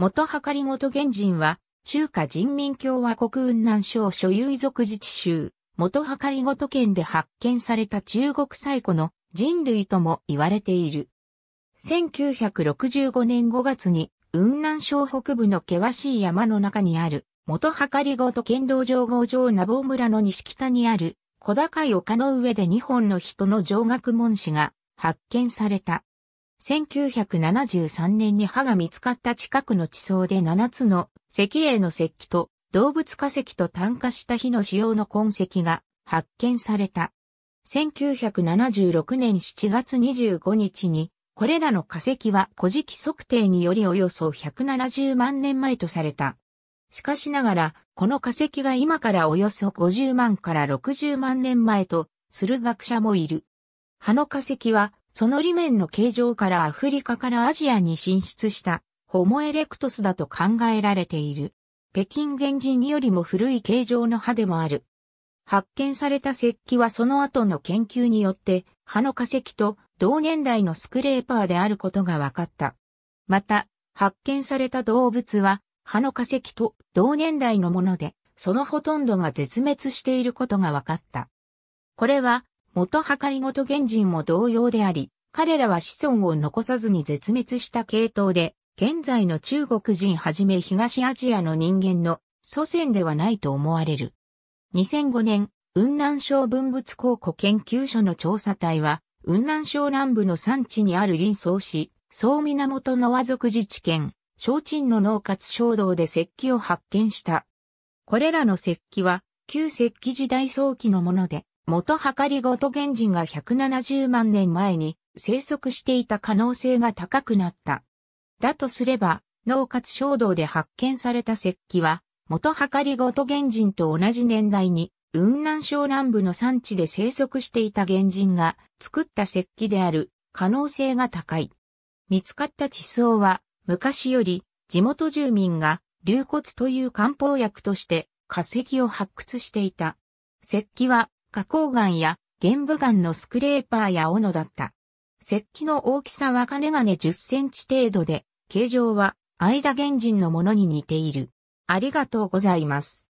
元はかりごと原人は、中華人民共和国雲南省所有遺族自治州、元はかりごと県で発見された中国最古の人類とも言われている。1965年5月に、雲南省北部の険しい山の中にある、元はかりごと県道上号上名坊村の西北にある、小高い丘の上で2本の人の上学門師が発見された。1973年に歯が見つかった近くの地層で7つの石英の石器と動物化石と炭化した火の使用の痕跡が発見された。1976年7月25日に、これらの化石は古事記測定によりおよそ170万年前とされた。しかしながら、この化石が今からおよそ50万から60万年前とする学者もいる。葉の化石はその裏面の形状からアフリカからアジアに進出したホモエレクトスだと考えられている。北京原人よりも古い形状の歯でもある。発見された石器はその後の研究によって歯の化石と同年代のスクレーパーであることが分かった。また、発見された動物は歯の化石と同年代のもので、そのほとんどが絶滅していることが分かった。これは元かりごと原人も同様であり、彼らは子孫を残さずに絶滅した系統で、現在の中国人はじめ東アジアの人間の祖先ではないと思われる。2005年、雲南省文物考古研究所の調査隊は、雲南省南部の山地にある林総市、総源の和族自治県、小鎮の農活衝動で石器を発見した。これらの石器は、旧石器時代早期のもので、元はかりごと原人が170万年前に生息していた可能性が高くなった。だとすれば、農活衝動で発見された石器は、元はかりごと原人と同じ年代に、雲南省南部の産地で生息していた原人が作った石器である可能性が高い。見つかった地層は、昔より地元住民が流骨という漢方薬として化石を発掘していた。石器は花崗岩や玄武岩のスクレーパーや斧だった。石器の大きさは金金10センチ程度で、形状は、間原人のものに似ている。ありがとうございます。